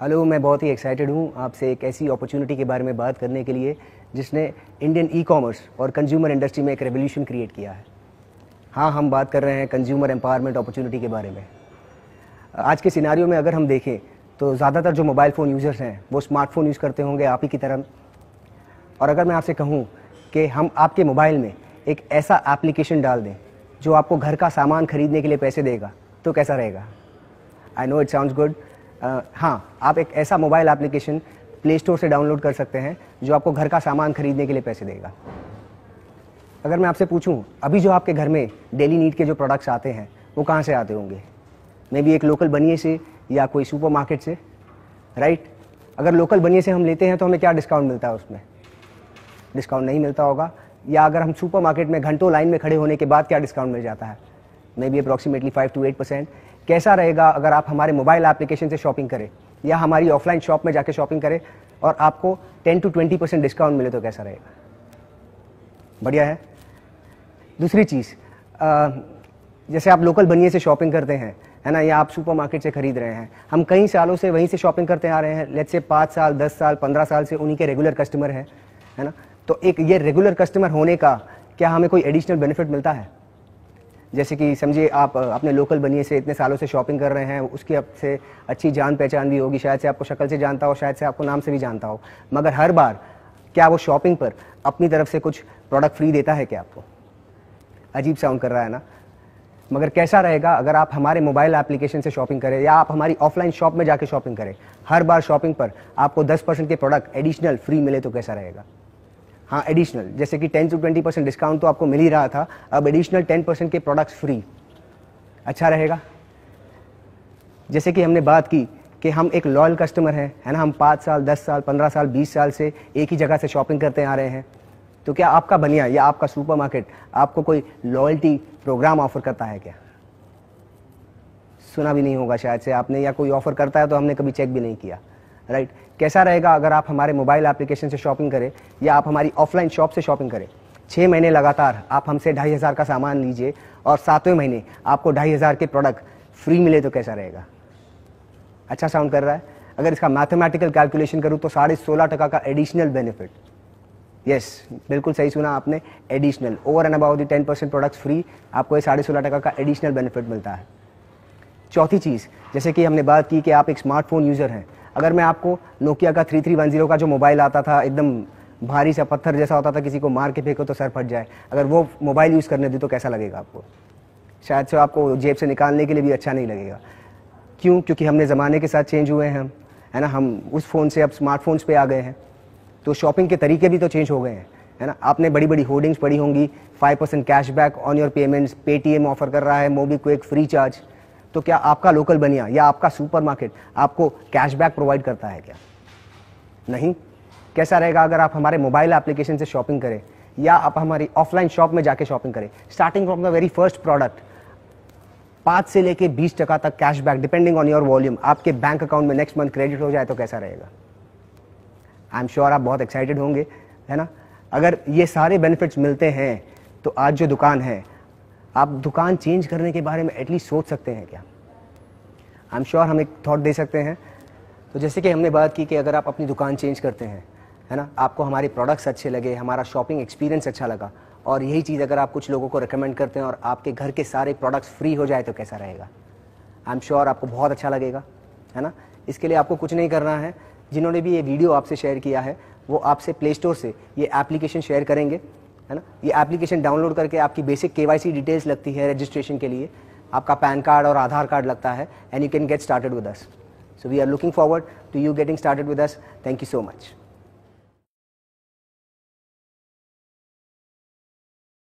hello मैं बहुत ही excited हूँ आपसे एक ऐसी अपॉर्चुनिटी के बारे में बात करने के लिए जिसने इंडियन ई कॉमर्स और कंज्यूमर इंडस्ट्री में एक रेवोल्यूशन क्रिएट किया है हाँ हम बात कर रहे हैं कंज्यूमर एम्पावरमेंट अपॉर्चुनिटी के बारे में आज के सिनारियों में अगर हम देखें तो ज़्यादातर जो मोबाइल फ़ोन यूज़र्स हैं वो स्मार्टफ़ोन यूज़ करते होंगे आप ही की तरह और अगर मैं आपसे कहूँ कि हम आपके मोबाइल में एक ऐसा एप्लीकेशन डाल दें जो आपको घर का सामान खरीदने के लिए पैसे देगा तो कैसा रहेगा I know it sound good ah, हाँ आप एक ऐसा मोबाइल एप्लीकेशन प्ले स्टोर से डाउनलोड कर सकते हैं जो आपको घर का सामान खरीदने के लिए पैसे देगा अगर मैं आपसे पूछूं अभी जो आपके घर में डेली नीड के जो प्रोडक्ट्स आते हैं वो कहाँ से आते होंगे मे बी एक लोकल बनिए से या कोई सुपर मार्केट से राइट अगर लोकल बनिए से हम लेते हैं तो हमें क्या डिस्काउंट मिलता है उसमें डिस्काउंट नहीं मिलता होगा या अगर हम मार्केट में घंटों लाइन में खड़े होने के बाद क्या डिस्काउंट मिल जाता है maybe approximately five to eight percent कैसा रहेगा अगर आप हमारे मोबाइल एप्लीकेशन से शॉपिंग करें या हमारी ऑफलाइन शॉप में जाके शॉपिंग करें और आपको 10 टू 20 परसेंट डिस्काउंट मिले तो कैसा रहेगा बढ़िया है दूसरी चीज़ जैसे आप लोकल बनिए से शॉपिंग करते हैं है ना या आप सुपरमार्केट से खरीद रहे हैं हम कई सालों से वहीं से शॉपिंग करते आ रहे हैं लेट से पाँच साल दस साल पंद्रह साल से उन्हीं के रेगुलर कस्टमर हैं है ना तो एक ये रेगुलर कस्टमर होने का क्या हमें कोई एडिशनल बेनिफिट मिलता है जैसे कि समझिए आप अपने लोकल बनिए से इतने सालों से शॉपिंग कर रहे हैं उसकी आपसे अच्छी जान पहचान भी होगी शायद से आपको शक्ल से जानता हो शायद से आपको नाम से भी जानता हो मगर हर बार क्या वो शॉपिंग पर अपनी तरफ से कुछ प्रोडक्ट फ्री देता है क्या आपको अजीब साउंड कर रहा है ना मगर कैसा रहेगा अगर आप हमारे मोबाइल एप्लीकेशन से शॉपिंग करें या आप हमारी ऑफलाइन शॉप में जाके शॉपिंग करें हर बार शॉपिंग पर आपको 10 परसेंट के प्रोडक्ट एडिशनल फ्री मिले तो कैसा रहेगा हाँ एडिशनल जैसे कि 10 टू 20 परसेंट डिस्काउंट तो आपको मिल ही रहा था अब एडिशनल 10 परसेंट के प्रोडक्ट्स फ्री अच्छा रहेगा जैसे कि हमने बात की कि हम एक लॉयल कस्टमर हैं है ना हम पाँच साल दस साल पंद्रह साल बीस साल से एक ही जगह से शॉपिंग करते आ रहे हैं तो क्या आपका बनिया या आपका सुपरमार्केट आपको कोई लॉयल्टी प्रोग्राम ऑफर करता है क्या सुना भी नहीं होगा शायद से आपने या कोई ऑफर करता है तो हमने कभी चेक भी नहीं किया राइट कैसा रहेगा अगर आप हमारे मोबाइल एप्लीकेशन से शॉपिंग करें या आप हमारी ऑफलाइन शॉप से शॉपिंग करें छः महीने लगातार आप हमसे ढाई हज़ार का सामान लीजिए और सातवें महीने आपको ढाई हज़ार के प्रोडक्ट फ्री मिले तो कैसा रहेगा अच्छा साउंड कर रहा है अगर इसका मैथमेटिकल कैलकुलेशन करूँ तो साढ़े सोलह टका का एडिशनल बेनिफिट यस बिल्कुल सही सुना आपने additional over and about the ten percent products free आपको ये साढ़े सोलह टका का एडिशनल बेनिफिट मिलता है चौथी चीज़ जैसे कि हमने बात की कि आप एक स्मार्टफोन यूज़र हैं अगर मैं आपको नोकिया का थ्री थ्री वन जीरो का जो मोबाइल आता था एकदम भारी सा पत्थर जैसा होता था किसी को मार के फेंको तो सर फट जाए अगर वो मोबाइल यूज़ करने दी तो कैसा लगेगा आपको शायद से आपको जेब से निकालने के लिए भी अच्छा नहीं लगेगा क्यों क्योंकि हमने ज़माने के साथ चेंज हुए हैं हम है ना हम उस फ़ोन से अब स्मार्टफोन्स पे आ गए हैं तो शॉपिंग के तरीके भी तो चेंज हो गए हैं है ना आपने बड़ी बड़ी होर्डिंग्स पड़ी होंगी five percent cashback on your payments Paytm offer कर रहा है मोबी क्विक फ्री चार्ज तो क्या आपका लोकल बनिया या आपका सुपरमार्केट आपको कैशबैक प्रोवाइड करता है क्या नहीं कैसा रहेगा अगर आप हमारे मोबाइल एप्लीकेशन से शॉपिंग करें या आप हमारी ऑफलाइन शॉप में जाके शॉपिंग करें starting from the very first product पाँच से लेके बीस टका तक cashback depending on your volume आपके बैंक अकाउंट में नेक्स्ट मंथ क्रेडिट हो जाए तो कैसा रहेगा आई एम श्योर आप बहुत एक्साइटेड होंगे है ना अगर ये सारे बेनिफिट्स मिलते हैं तो आज जो दुकान है आप दुकान चेंज करने के बारे में एटलीस्ट सोच सकते हैं क्या आई एम श्योर हम एक थाट दे सकते हैं तो जैसे कि हमने बात की कि अगर आप अपनी दुकान चेंज करते हैं है ना आपको हमारे प्रोडक्ट्स अच्छे लगे हमारा शॉपिंग एक्सपीरियंस अच्छा लगा और यही चीज़ अगर आप कुछ लोगों को रिकमेंड करते हैं और आपके घर के सारे प्रोडक्ट्स फ्री हो जाए तो कैसा रहेगा आई एम श्योर आपको बहुत अच्छा लगेगा है ना इसके लिए आपको कुछ नहीं करना है जिन्होंने भी ये वीडियो आपसे शेयर किया है वो आपसे प्ले स्टोर से ये एप्लीकेशन शेयर करेंगे है ना ये एप्लीकेशन डाउनलोड करके आपकी बेसिक के डिटेल्स लगती है रजिस्ट्रेशन के लिए आपका पैन कार्ड और आधार कार्ड लगता है and you can get started with us so we are looking forward to you getting started with us thank you so much